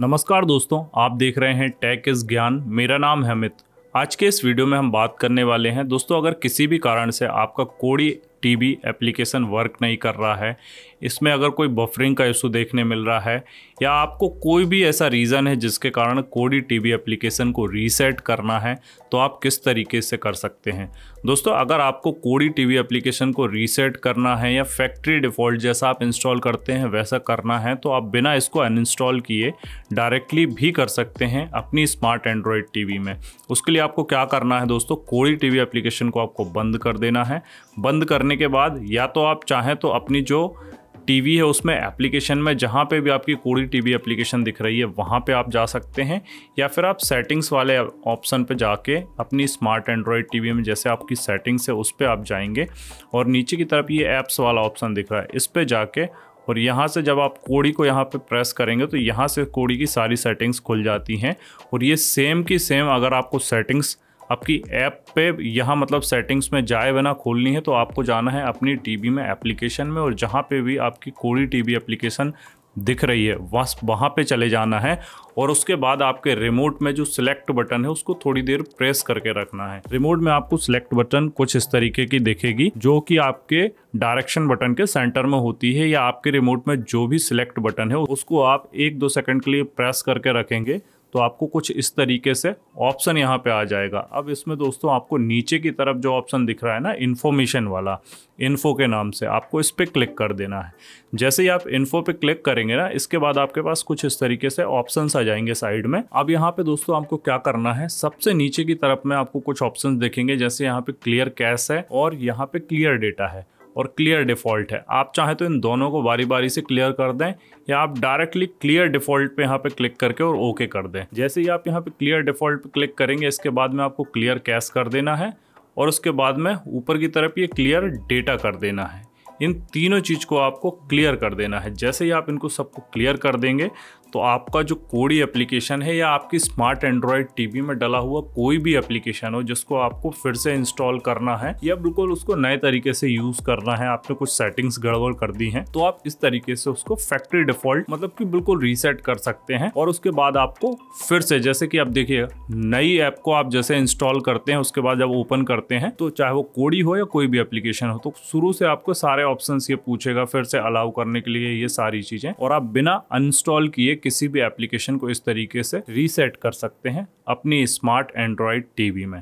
नमस्कार दोस्तों आप देख रहे हैं टैक इज ज्ञान मेरा नाम है अमित आज के इस वीडियो में हम बात करने वाले हैं दोस्तों अगर किसी भी कारण से आपका कोड़ी टीवी एप्लीकेशन वर्क नहीं कर रहा है इसमें अगर कोई बफरिंग का इशू देखने मिल रहा है या आपको कोई भी ऐसा रीज़न है जिसके कारण कोडी टीवी एप्लीकेशन को रीसेट करना है तो आप किस तरीके से कर सकते हैं दोस्तों अगर आपको कोडी टीवी एप्लीकेशन को रीसेट करना है या फैक्ट्री डिफ़ॉल्ट जैसा आप इंस्टॉल करते हैं वैसा करना है तो आप बिना इसको अनइंस्टॉल किए डायरेक्टली भी कर सकते हैं अपनी स्मार्ट एंड्रॉयड टीवी में उसके लिए आपको क्या करना है दोस्तों कोड़ी टीवी एप्लीकेशन को आपको बंद कर देना है बंद करने के बाद या तो आप चाहें तो अपनी जो टीवी है उसमें एप्लीकेशन में जहाँ पे भी आपकी कोड़ी टीवी एप्लीकेशन दिख रही है वहाँ पे आप जा सकते हैं या फिर आप सेटिंग्स वाले ऑप्शन पे जाके अपनी स्मार्ट एंड्रॉयड टीवी में जैसे आपकी सेटिंग्स है उस पर आप जाएंगे और नीचे की तरफ ये ऐप्स वाला ऑप्शन दिख रहा है इस पर जाके और यहाँ से जब आप कोड़ी को यहाँ पे प्रेस करेंगे तो यहाँ से कोड़ी की सारी सेटिंग्स खुल जाती हैं और ये सेम की सेम अगर आपको सेटिंग्स आपकी ऐप पे यहाँ मतलब सेटिंग्स में जाए बिना खोलनी है तो आपको जाना है अपनी टीवी में एप्लीकेशन में और जहाँ पे भी आपकी कोड़ी टीवी एप्लीकेशन दिख रही है बस वहाँ पे चले जाना है और उसके बाद आपके रिमोट में जो सिलेक्ट बटन है उसको थोड़ी देर प्रेस करके रखना है रिमोट में आपको सिलेक्ट बटन कुछ इस तरीके की दिखेगी जो कि आपके डायरेक्शन बटन के सेंटर में होती है या आपके रिमोट में जो भी सिलेक्ट बटन है उसको आप एक दो सेकंड के लिए प्रेस करके रखेंगे तो आपको कुछ इस तरीके से ऑप्शन यहाँ पे आ जाएगा अब इसमें दोस्तों आपको नीचे की तरफ जो ऑप्शन दिख रहा है ना इन्फॉर्मेशन वाला इन्फो के नाम से आपको इस पर क्लिक कर देना है जैसे ही आप इन्फो पे क्लिक करेंगे ना इसके बाद आपके पास कुछ इस तरीके से ऑप्शन आ जाएंगे साइड में अब यहाँ पे दोस्तों आपको क्या करना है सबसे नीचे की तरफ में आपको कुछ ऑप्शन देखेंगे जैसे यहाँ पे क्लियर कैश है और यहाँ पे क्लियर डेटा है और क्लियर डिफ़ॉल्ट है आप चाहें तो इन दोनों को बारी बारी से क्लियर कर दें या आप डायरेक्टली क्लियर डिफ़ॉल्ट पे यहाँ पे क्लिक करके और ओके कर दें जैसे ही आप यहाँ पे क्लियर डिफ़ॉल्ट पे क्लिक करेंगे इसके बाद में आपको क्लियर कैश कर देना है और उसके बाद में ऊपर की तरफ ये क्लियर डेटा कर देना है इन तीनों चीज़ को आपको क्लियर कर देना है जैसे ही आप इनको सबको क्लियर कर देंगे तो आपका जो कोडी एप्लीकेशन है या आपकी स्मार्ट एंड्रॉयड टीवी में डला हुआ कोई भी एप्लीकेशन हो जिसको आपको फिर से इंस्टॉल करना है या बिल्कुल उसको नए तरीके से यूज करना है आपने कुछ सेटिंग्स गड़बड़ कर दी है तो आप इस तरीके से उसको फैक्ट्री डिफॉल्ट मतलब की बिल्कुल रीसेट कर सकते हैं और उसके बाद आपको फिर से जैसे कि आप देखिए नई ऐप को आप जैसे इंस्टॉल करते हैं उसके बाद जब ओपन करते हैं तो चाहे वो कोडी हो या कोई भी एप्लीकेशन हो तो शुरू से आपको सारे ऑप्शन ये पूछेगा फिर से अलाउ करने के लिए ये सारी चीजें और आप बिना अनस्टॉल किए किसी भी एप्लीकेशन को इस तरीके से रीसेट कर सकते हैं अपनी स्मार्ट एंड्रॉयड टीवी में